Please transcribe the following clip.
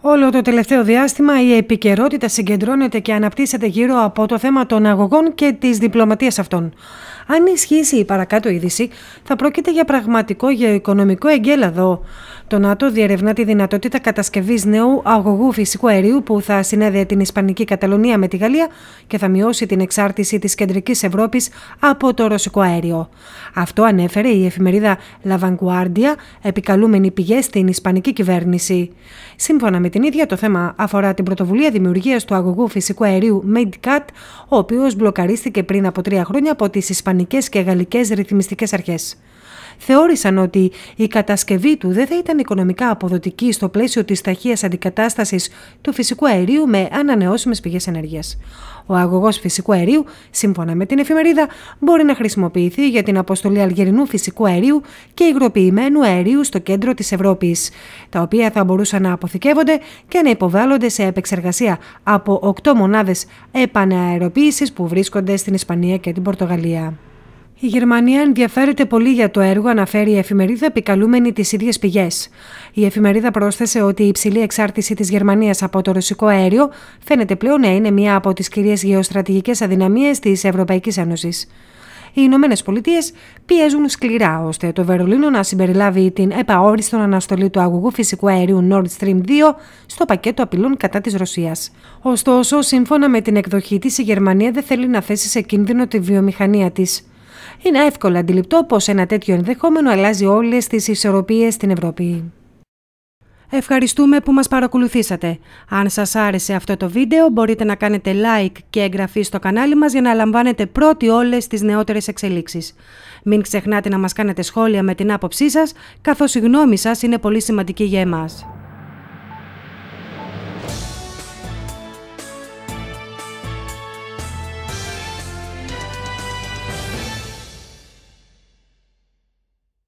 Όλο το τελευταίο διάστημα η επικαιρότητα συγκεντρώνεται και αναπτύσσεται γύρω από το θέμα των αγωγών και της διπλωματίας αυτών. Αν ισχύσει η παρακάτω είδηση, θα πρόκειται για πραγματικό γεωοικονομικό εγκέλαδο. Το ΝΑΤΟ διερευνά τη δυνατότητα κατασκευής νέου αγωγού φυσικού αερίου που θα συνέδεε την Ισπανική Καταλωνία με τη Γαλλία και θα μειώσει την εξάρτηση της κεντρικής Ευρώπης από το ρωσικό αέριο. Αυτό ανέφερε η εφημερίδα La Vanguardia, επικαλούμενη πηγές στην Ισπανική κυβέρνηση. Σύμφωνα με την ίδια το θέμα αφορά την πρωτοβουλία δημιουργίας του αγωγού φυσικού αερίου MedCat, ο οποίος μπλοκαρίστηκε πριν από τρία χρόνια από τις Ισπανικές και Γαλλικές ρυθμιστικές αρχές θεώρησαν ότι η κατασκευή του δεν θα ήταν οικονομικά αποδοτική στο πλαίσιο της ταχείας αντικατάστασης του φυσικού αερίου με ανανεώσιμες πηγές ενέργειας. Ο αγωγός φυσικού αερίου, σύμφωνα με την εφημερίδα, μπορεί να χρησιμοποιηθεί για την αποστολή αλγερινού φυσικού αερίου και υγροποιημένου αερίου στο κέντρο της Ευρώπης, τα οποία θα μπορούσαν να αποθηκεύονται και να υποβάλλονται σε επεξεργασία από οκτώ μονάδες επαναεροποίησης που βρίσκονται στην Ισπανία και την Πορτογαλία. Η Γερμανία ενδιαφέρεται πολύ για το έργο, αναφέρει η εφημερίδα επικαλούμενη τις ίδιες πηγές. Η εφημερίδα πρόσθεσε ότι η υψηλή εξάρτηση της Γερμανίας από το ρωσικό αέριο φαίνεται πλέον να είναι μία από τις κυρίες γεωστρατηγικές αδυναμίες της Ευρωπαϊκής Ένωσης. Οι Ηνωμένες Πολιτείες πιέζουν σκληρά ώστε το Βερολίνο να συμπεριλάβει την επαόριστον αναστολή του αγωγού φυσικού αερίου Nord Stream 2 στο πακέτο απειλών κατά της Ρωσίας. Ωστόσο, σύμφωνα με την εκδοχή της, η Γερμανία δεν θέλει να θέσει σε κίνδυνο τη βιομηχανία της είναι εύκολα αντιληπτό πως ένα τέτοιο ενδεχόμενο αλλάζει όλες τις ισορροπίες στην Ευρώπη. Ευχαριστούμε που μας παρακολουθήσατε. Αν σας άρεσε αυτό το βίντεο μπορείτε να κάνετε like και εγγραφή στο κανάλι μας για να λαμβάνετε πρώτοι όλες τις νεότερες εξελίξεις. Μην ξεχνάτε να μας κάνετε σχόλια με την άποψή σας, καθώς η γνώμη σας είναι πολύ σημαντική για εμάς.